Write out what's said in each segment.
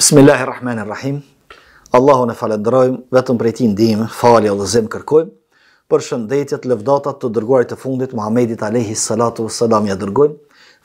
Bismillahirrahmanirrahim. Allahu ne falenderojm vetëm prej tij ndihmë, falje zem kërkojm. Për shëndetjet, lëvdatat të dërguarit të fundit Muhamedit alayhi salatu wassalam ja dërgojm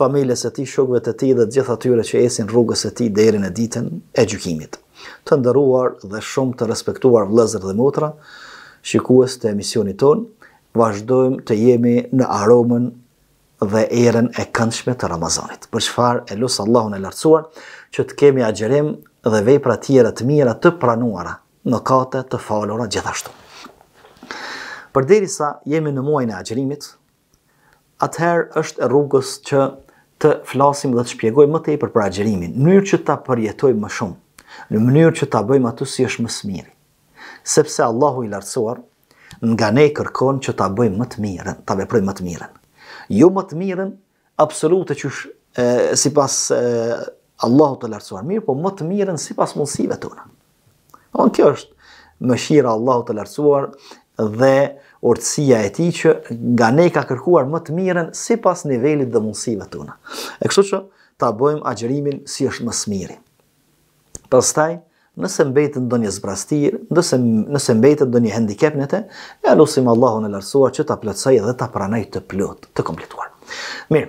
familjes së tij, shokëve të tij dhe të gjithë atyre që ecin rrugës së tij deri në ditën e gjykimit. Të nderuar dhe shumë të respektuar vëllezër dhe motra, shikues të emisionit ton, vazhdojmë të jemi në aromën dhe erën e këndshme të Ramazanit. Për çfarë e lutsoj Allahun e lartësuar, që të kemi agjerim dhe vej pra tjera të mira të pranuara, në kate të falora gjithashtu. Për diri sa jemi në muaj e agjerimit, atëherë është e rrugës që të flasim dhe të shpjegoj më tej për për agjerimin, në mënyrë që ta përjetoj më shumë, në mënyrë që ta bëjmë atë si është më smiri. Sepse Allahu i lartësuar nga ne kërkon që ta bëjmë më të mirën, ta veprojmë më të mirën. Jo më të mirën, absolute që shë, si pas Allahu të lartësuar mirë, po më të mirën si pas mundësive të una. Onë kjo është më shira Allahu të lartësuar dhe urtësia e ti që nga ne ka kërkuar më të mirën si pas nivellit dhe mundësive të una. E kështu që ta bojmë agjerimin si është më smiri. Përstaj, nëse mbetën do një zbrastirë, nëse mbetën do një hendikepnete, në e alusim Allahu në lartësuar që ta plëtsaj dhe ta pranaj të plëtë, të komplituar. Mirë,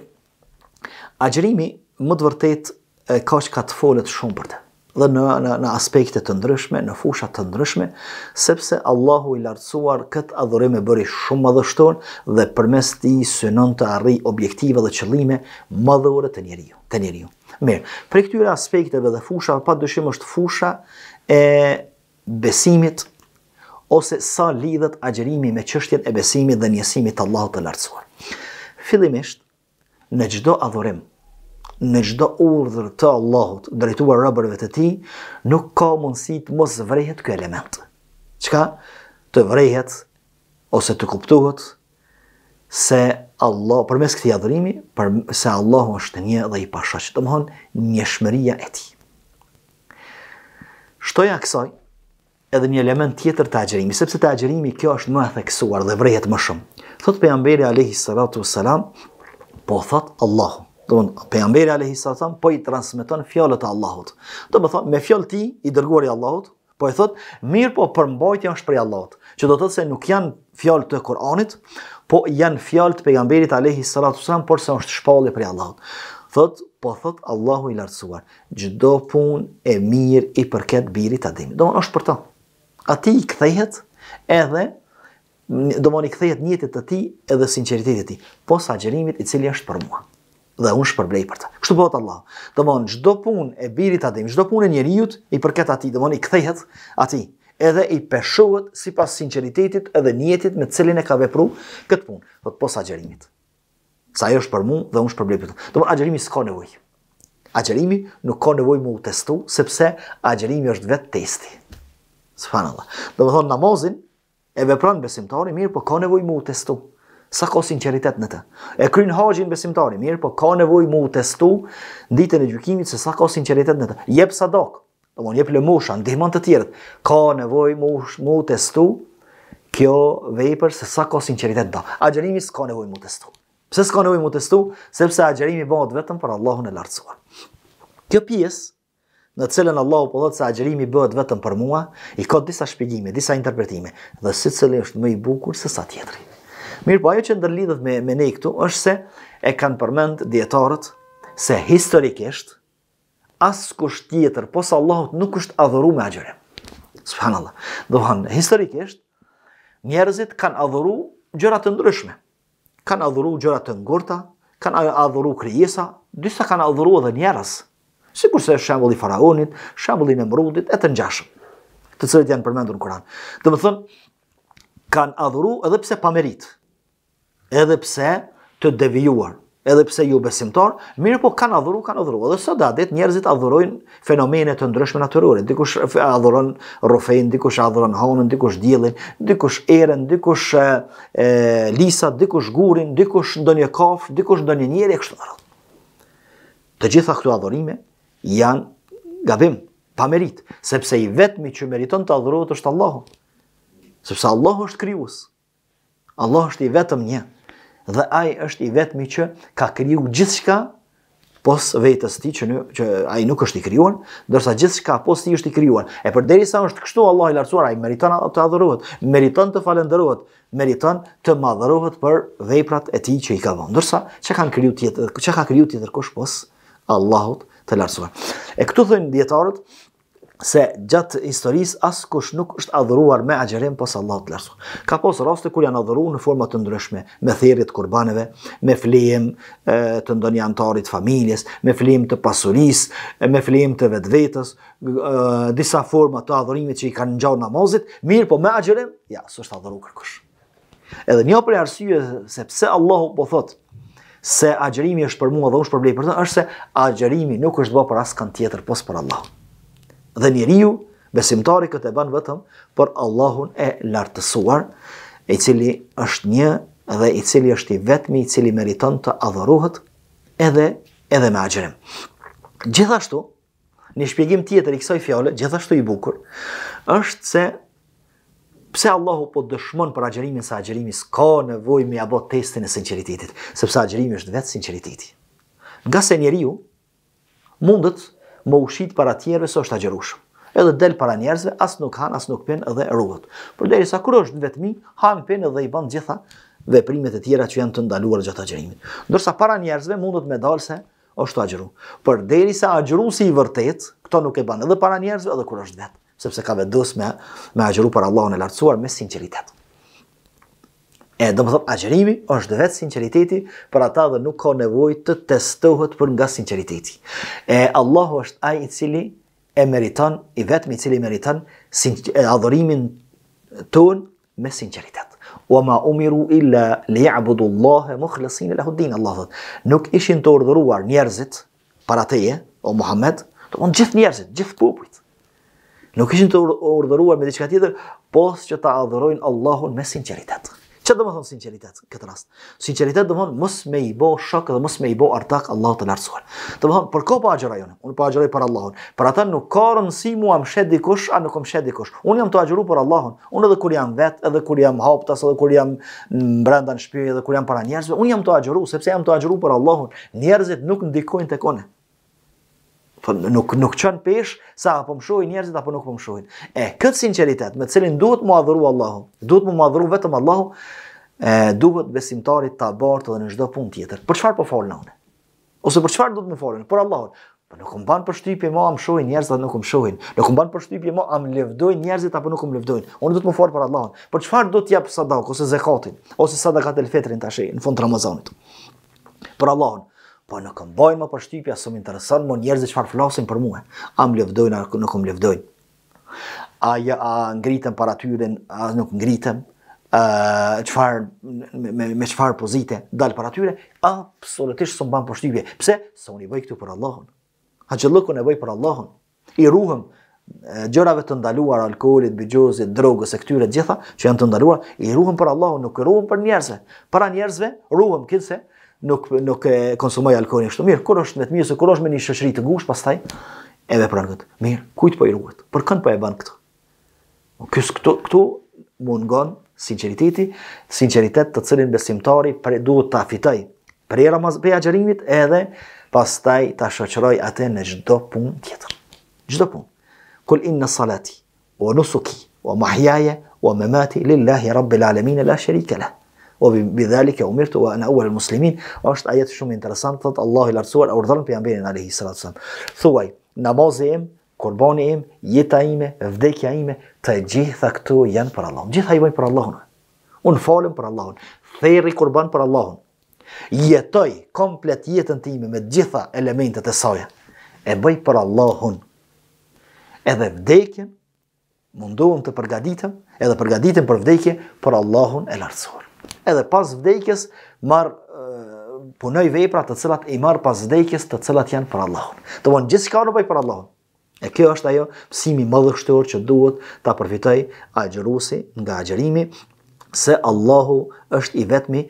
agjerimi më të vërtetë e ka që ka të folet shumë për të. Dhe në, në, në aspekte të ndryshme, në fushat të ndryshme, sepse Allahu i lartësuar këtë e bëri shumë më dhështon dhe për mes synon të arri objektive dhe qëllime më dhore të njeriu. Të njeriu. Mirë, për këtyre aspekteve dhe fushat, pa dëshim është fusha e besimit ose sa lidhët agjerimi me qështjen e besimit dhe njësimit Allahu të lartësuar. Filimisht, në gjdo adhurim, në gjdo urdhër të Allahut drejtuar rëbërve të ti, nuk ka mundësi të mos vrejhet kë element. Qka? Të vrejhet ose të kuptuhet se Allah, përmes këti adhërimi, për, se Allah është një dhe i pasha që të mëhon një shmëria e ti. Shtoja kësaj, edhe një element tjetër të agjerimi, sepse të agjerimi kjo është më theksuar dhe vrejhet më shumë. Thot për jambere a.s. po thot Allahum, Do më thonë, pejamberi alehi po i transmiton fjallët e Allahut. Do më thonë, me fjallë ti, i dërguar i Allahut, po i thotë, mirë po përmbajtja është prej Allahut. Që do të thotë se nuk janë fjallë të Koranit, po janë fjallë të pejamberit alehi sa por se është shpallë prej Allahut. Thotë, po thotë, Allahu i lartësuar, gjdo pun e mirë i përket birit adimit. Do më është për ta. A ti i këthejhet edhe do më një këthejhet njëtet të ti edhe sinceritetet ti, po sa i cili është për mua dhe unë shpërblej për të. Kështu bëhet Allah. Domthon çdo punë e birit Adem, çdo punë e njeriu i përket atij, domthon i kthehet atij edhe i peshohet sipas sinqeritetit edhe njetit me cilin e ka vepru këtë punë, thot posa xherimit. Sa ajo është për mua dhe unë shpërblej për të. Domthon agjerimi s'ka nevojë. Agjerimi nuk ka nevojë më u testu sepse agjerimi është vetë testi. Subhanallah. Domthon namozin e vepron besimtari mirë, por ka nevojë më u testu sa ka sinqeritet në të. E kryen haxhin besimtari, mirë, po ka nevojë mu testu ditën e gjykimit se sa ka sinqeritet në të. Jep sadok, do të thonë jep lëmosha ndihmën e të tjerët. Ka nevojë mu mu testu kjo vepër se sa ka sinqeritet do. Agjerimi s'ka nevojë mu testu. Pse s'ka nevojë mu testu? Sepse agjerimi bëhet vetëm për Allahun e Lartësuar. Kjo pjesë në të cilën Allahu po thotë se agjërimi bëhet vetëm për mua, i ka disa shpjegime, disa interpretime, dhe secili është më i bukur se sa tjetri. Mirë po ajo që ndërlidhët me, me ne i këtu është se e kanë përmend djetarët se historikisht asë kusht tjetër, po sa Allahot nuk është adhuru me agjere. Subhanallah. Allah. Dohan, historikisht njerëzit kanë adhuru gjërat të ndryshme. Kanë adhuru gjërat të ngurta, kanë adhuru kryesa, dysa kanë adhuru edhe njerëz. Si kurse shambulli faraonit, shambulli në mrudit, e të njashëm. Të cilët janë përmendur në kuran. Dhe më thënë, kanë adhuru edhe pse meritë edhe pse të devijuar, edhe pse ju besimtar, mirë po kanë adhuru, kanë adhuru, edhe së da, ditë njerëzit adhurojnë fenomenet të ndryshme naturore, dikush adhuron rofejnë, dikush adhuron honën, dikush djelin, dikush eren, dikush lisa, dikush gurin, dikush ndonjë një kafë, dikush ndonjë njerë, e kështë të rrëllë. Të gjitha këtu adhurime janë gabim, pa merit, sepse i vetëmi që meriton të adhuru, të shtë Allahu, sepse Allahu është kryus, Allahu është i vetëm një, dhe ai është i vetmi që ka kriju gjithçka pos vetës ti që, një, që ai nuk është i krijuar, gjithë gjithçka pos ti është i krijuar. E për derisa është kështu Allah i lartësuar ai meriton të adhurohet, meriton të falenderohet, meriton të madhëruhet për veprat e tij që i ka vonë. dërsa çka kanë kriju çka ka kriju tjetër kush pos Allahut të lartësuar. E këtu thënë dietarët se gjatë historis asë kush nuk është adhuruar me agjerim posë Allah të lërsu. Ka posë raste kur janë adhuru në format të ndryshme, me therit kurbaneve, me flim të ndonjë antarit familjes, me flim të pasuris, me flim të vetëvetës, disa forma të adhurimit që i kanë njau namazit, mirë po me agjerim, ja, së është adhuru kërkush. Edhe një për e arsye, pse Allahu po thotë, se agjerimi është për mua dhe unë shpërblej për të, është se agjerimi nuk është bërë për asë kanë tjetër posë për Allah dhe njeriu besimtari këtë e ban vetëm për Allahun e lartësuar, i cili është një dhe i cili është i vetmi i cili meriton të adhurohet edhe edhe me axhirim. Gjithashtu, në shpjegim tjetër i kësaj fjale, gjithashtu i bukur, është se pse Allahu po dëshmon për axhirimin sa axhirimi s'ka nevojë me apo testin e sinqeritetit, sepse axhirimi është vetë sinqeriteti. Nga se njeriu mundet më ushit para tjerëve së është agjërush. Edhe del para njerëzve, as nuk han, as nuk pin dhe rrugët. Por derisa kur është vetëm, han pin dhe i bën gjitha veprimet e tjera që janë të ndaluar gjatë agjërimit. Ndërsa para njerëzve mundot me dalse është agjëru. Por derisa agjërusi i vërtet, këto nuk e bën edhe para njerëzve edhe kur është vetë, sepse ka vedës me, me agjëru për Allahun e lartësuar me sinqeritet. E do të thotë agjërimi është vetë sinqeriteti, për ata dhe nuk ka nevojë të testohet për nga sinqeriteti. E Allahu është ai i cili e meriton i vetmi i cili meriton adhurimin ton me sinqeritet. Wa ma umiru illa liya'budu Allaha mukhlisin lahu din Allah. Nuk ishin të urdhëruar njerëzit para teje o Muhammed, do të gjithë njerëzit, gjithë popujt. Nuk ishin të urdhëruar me diçka tjetër, posë që ta adhurojnë Allahun me sinqeritet. Çfarë do të thonë sinqeritet këtë rast? Sinqeritet do të thonë mos me i bë shok dhe mos me i bë artak Allahu të lartësua. Do të thonë për kopa agjëra jone, unë po agjëroj për Allahun. Për ata nuk ka rëndësi mua më shet dikush, a nuk më shet dikush. Unë jam të agjëruar për Allahun. Unë edhe kur jam vet, edhe kur jam haptas, edhe kur jam brenda në shpirt, edhe kur jam para njerëzve, unë jam të agjëruar sepse jam të agjëruar për Allahun. Njerëzit nuk ndikojnë tek unë. Po nuk nuk çon pesh sa apo mshojnë njerëzit apo nuk po mshojnë. E kët sinqeritet me cilin duhet të mohadhuru Allahu, duhet të mohadhuru vetëm Allahu, e duhet besimtarit ta bartë edhe në çdo punë tjetër. Për çfarë po fol nën? Ose për çfarë duhet të më folën? Për Allahun. Po nuk mban për shtypje më am shohin njerëz apo nuk mshojnë. Nuk mban për shtypje më am lëvdojnë njerëzit apo nuk um lëvdojnë. Unë duhet të më fort për Allahun. Për çfarë do të jap sadak ose zakatin, ose sadakat el fetrin tash në fund të Ramazanit. Për Allahun. Po në kam bën më pashtypja, s'u intereson më që çfarë flasin për mua. A më lëvdojnë apo nuk më lëvdojnë? A ja a ngritën para ty dhe as nuk ngritën? Ë çfarë me me çfarë pozite dal para tyre? Absolutisht s'u bën pashtypje. Pse? Se unë i vaj këtu për Allahun. A xhallahu ne vaj për Allahun. I ruhem gjërave të ndaluar, alkoolit, bigjozit, drogës e këtyre gjitha që janë të ndaluar, i ruhem për Allahun, nuk i ruhem për njerëzve. Para njerëzve ruhem kësse, nuk nuk e konsumoj alkoolin kështu mirë kur është me të mirë se kur është me një shoqëri të ngushtë pastaj e vepron këtë mirë kujt po i ruhet për kënd po e bën këtë po, kës këtu këtu mungon sinqeriteti sinqeritet të cilin besimtari për duhet ta fitoj për era mas pe agjerimit edhe pastaj ta shoqëroj atë në çdo punë tjetër çdo punë kul inna salati wa nusuki wa mahyaya wa mamati lillahi rabbil alamin la sharika lahu o bi dhali ke umirtu wa në uvel muslimin, është ajet shumë interesant, thotë Allah i lartësuar, e urdhëllën për jambinin alihi sallatë sëmë. Thuaj, namazë im, kurboni im, jeta ime, vdekja ime, të gjitha këtu janë për Allahun. Gjitha i bëjnë për Allahun. Unë falem për Allahun. Theri kurban për Allahun. Jetoj komplet jetën time me gjitha elementet e saja. E bëj për Allahun. Edhe vdekjen, munduhum të përgaditëm, edhe përgaditëm për vdekje, për Allahun e lartësuar edhe pas vdekjes marë punoj vepra të cilat i marr pas vdekjes të cilat janë për Allahun. Të mund gjithë shka në për Allahun. E kjo është ajo pësimi më dhështur që duhet të përfitoj agjerusi nga agjerimi se Allahu është i vetmi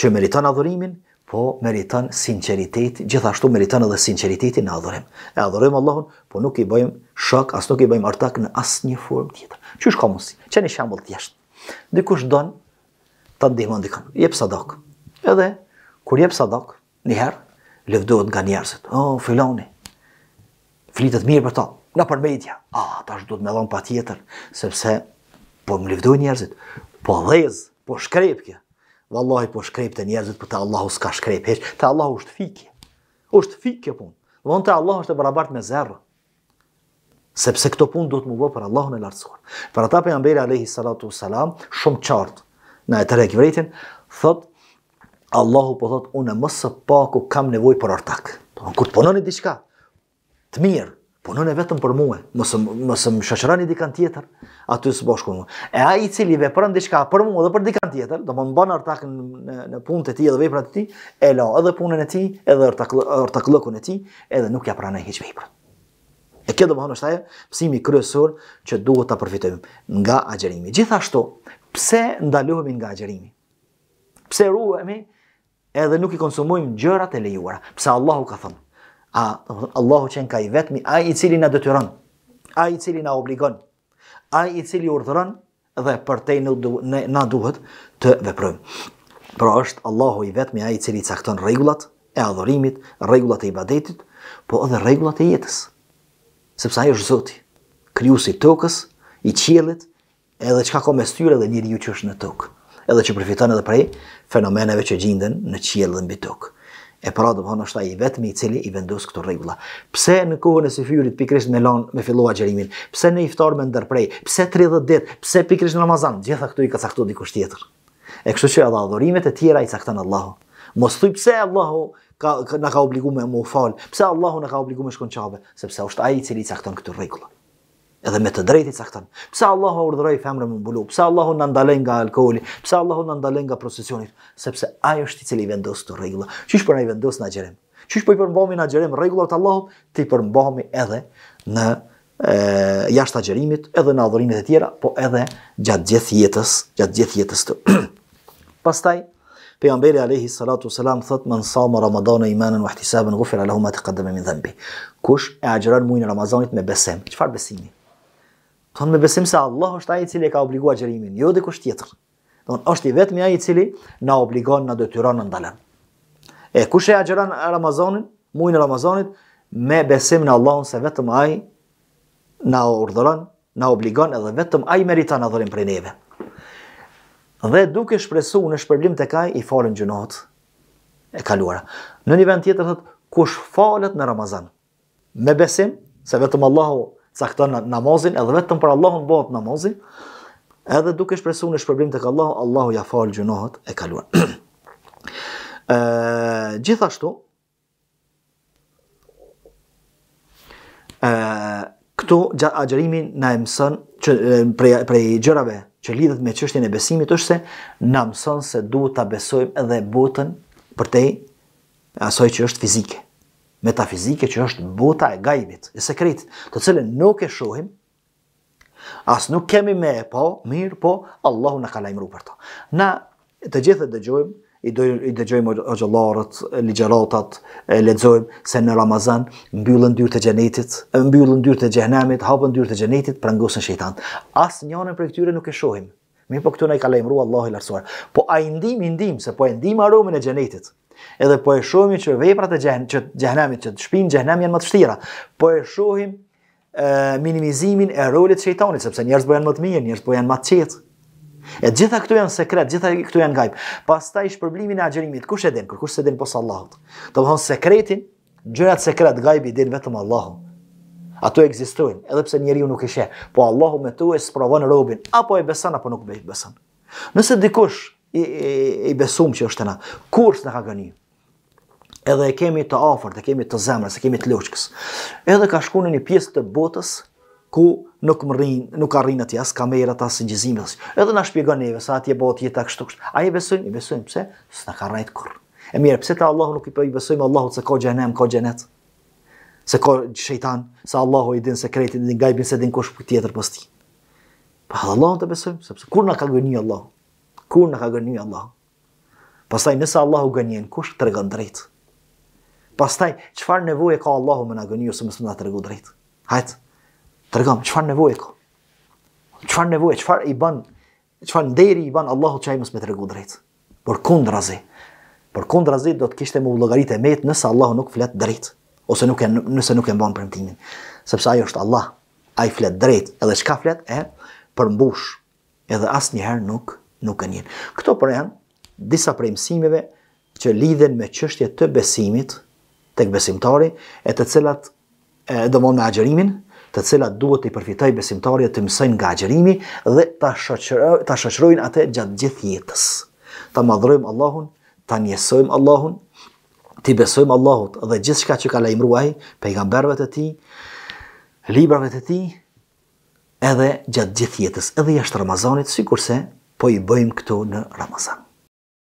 që meriton adhurimin, po meriton sinqeritet, gjithashtu meriton edhe sinceriteti në adhurim. E adhurojmë Allahun, po nuk i bëjmë shak, as nuk i bëjmë artak në asnjë një form tjetër. Qështë ka mundësi? Qeni shambull Dikush don ta ndihmon dikon. Jep sadok. Edhe kur jep sadok, një herë lëvdohet nga njerëzit. Oh, filoni. Flitet mirë për to. Nga përmedja. Ah, oh, tash duhet me dhon patjetër, sepse po më lëvdojnë njerëzit. Po dhez, po shkrep kë. Wallahi po shkrep te njerëzit, po te Allahu s'ka shkrep hiç. Te Allahu është fikje. Është fikje punë. Von te Allahu është e barabart me zerrë. Sepse këto punë të më bë për Allahun e lartësuar. Për ata pejgamberi alayhi salatu wasalam, shumë çart na e tërek vritin, thot, Allahu po thot, unë e mësë pa ku kam nevoj për ortak. Po, kur të punoni diçka, të mirë, punoni vetëm për muë, mësë, mësë më shëshërani dikan tjetër, aty së bashku në. E a i cili veprën diçka për muë dhe për dikan tjetër, do më në banë në, në punë të ti edhe veprat të ti, e la edhe punën e ti, edhe artak lëkun e ti, edhe nuk ja prane hiqë veprën kjo do të thonë është ajo mësimi kryesor që duhet ta përfitojmë nga agjerimi. Gjithashtu, pse ndalohemi nga agjerimi? Pse ruhemi edhe nuk i konsumojmë gjërat e lejuara? Pse Allahu ka thënë? A, Allahu qenë ka i vetmi, a i cili na detyron, a i cili na obligon, a i cili urdhëron dhe për te në, na duhet të veprojmë. Pra është Allahu i vetmi, a i cili cakton regullat e adhurimit, regullat e ibadetit, po edhe regullat e jetës sepse ai është Zoti, krijuesi i tokës, i qiellit, edhe çka ka mes tyre dhe njeriu që është në tokë. Edhe që përfiton edhe prej fenomeneve që gjenden në qiell dhe mbi tokë. E pra do vonë është ai vetmi i cili i vendos këto rregulla. Pse në kohën e Sefyrit pikrisht me lan me fillua xherimin? Pse në iftar me ndërprej? Pse 30 ditë? Pse pikrisht në Ramazan? Gjitha këto i ka caktuar dikush tjetër. E kështu që edhe adhurimet e tjera i cakton Allahu. Mos thuj pse Allahu ka, ka na ka obliguar me më Pse Allahu na ka obliguar me shkon çave? Sepse është ai i cili cakton këtë rregull. Edhe me të drejtë cakton. Pse Allahu urdhëroi femrën me bulu? Pse Allahu na ndalën nga alkooli? Pse Allahu na ndalën nga procesionit? Sepse ai është i cili vendos këtë rregull. Çish për ai vendos na xherem. Çish po i përmbahemi na xherem rregullat e Allahut, ti përmbahemi edhe në e jashtë agjerimit, edhe në adhurimet e tjera, po edhe gjatë gjithë jetës, gjatë gjithë jetës të. Pastaj Peygamberi alayhi salatu wasalam thot men sa ma ramadan e wa ihtisaban gufir lahu ma taqaddama min dhanbi. Kush e agjeron muin ramazanit me besim. Çfar besimi? Thon me besim se Allah është ai i cili e ka obliguar xherimin, jo dikush tjetër. Don është i vetmi ai i cili na obligon na detyron na ndalen. E kush e agjeron ramazanin, muin ramazanit me besim në Allahun se vetëm ai na urdhëron, na obligon edhe vetëm ai meriton adhurim prej neve dhe duke shpresu në shpërblim të kaj, i falën gjënot e kaluara. Në një vend tjetër, thët, kush falët në Ramazan? Me besim, se vetëm Allahu sakton namazin, edhe vetëm për Allahun bëhet namazin, edhe duke shpresu në shpërblim të kallahu, Allahu ja falë gjënohet e kaluara. e, gjithashtu, e, këtu agjerimin në emësën, që, prej, prej gjërave, që lidhet me çështjen e besimit është se na mëson se duhet ta besojmë edhe botën përtej asaj që është fizike. Metafizike që është bota e gajbit, e sekret, të cilën nuk e shohim, as nuk kemi me e po, mirë po, Allahu në ka lajmëru për to. Na të gjithë dhe dëgjojmë i, do, i dëgjojmë ogjëllarët, ligjeratat, ledzojmë se në Ramazan mbyllën dyrë të gjenetit, mbyllën dyrë të gjenemit, hapën dyrë të gjenetit, prangosën shëjtanë. Asë njënën për këtyre nuk e shohim. Mi po këtu në i ka lejmru Allah i lartësuar. Po a ndim, i ndim, se po e ndim aromën e gjenetit. Edhe po e shohim që veprat e gjen, që gjenemit, që shpinë gjenem janë më të shtira. Po e shohim e, minimizimin e rolit shejtanit sepse njerëzit bëhen më të mirë, njerëzit po janë më të qetë. E gjitha këtu janë sekret, gjitha këtu janë gajb. Pastaj shpërblimin e agjerimit, kush e din? Kërkush se din posa Allahot. të thon sekretin, gjërat sekret gajbi din vetëm Allahu. Ato ekzistojnë, edhe pse njeriu nuk ishe. sheh, po Allahu me tu e e robin, apo e beson apo nuk e beson. Nëse dikush i, i, i besum që është ana, kush na ka gënë? Edhe e kemi të afërt, e kemi të zemrës, e kemi të lëshkës. Edhe ka shkuar në një pjesë të botës ku nuk më rrin, nuk arrin rrin aty as kamerat as ngjizimet. Edhe na shpjegon neve sa atje bota jeta kështu kështu. Ai besoi, i besoi pse? S'na ka rrit kur. E mirë, pse ta Allahu nuk i po i besojmë Allahut se ka xhenem, ka xhenet. Se ka shejtan, se Allahu i din sekretin e gajbin se din kush po tjetër pas ti. Pa Allahu të besojmë, sepse kur na ka gënjy Allahu. Kur na ka gënjy Allahu. Pastaj nëse Allahu gënjen kush tregon drejt. Pastaj çfarë nevoje ka Allahu më na gënjy ose më s'na tregu drejt. Hajt. Tregom, çfarë nevoje ka? Çfarë nevojë, çfarë i bën? Çfarë nderi i bën Allahu çaj mos me tregu drejt? Por kundrazi. Por kundrazi do të kishte më vullogaritë e met nëse Allahu nuk flet drejt ose nuk e nëse nuk e mban premtimin. Sepse ai është Allah, ai flet drejt, edhe çka flet e përmbush. Edhe asnjëherë nuk nuk e njeh. Kto po janë disa prej mësimeve që lidhen me çështjet të besimit tek besimtari, e të cilat e do me agjerimin, të cilat duhet të i përfitoj besimtarje të mësojnë nga gjërimi dhe të shëqrojnë atë gjatë gjithë jetës. Të madhrojmë Allahun, të njësojmë Allahun, të i besojmë Allahut dhe gjithë shka që ka lajmruaj, pejgamberve të ti, librave të ti, edhe gjatë gjithë jetës, edhe jashtë Ramazanit, si kurse po i bëjmë këtu në Ramazan.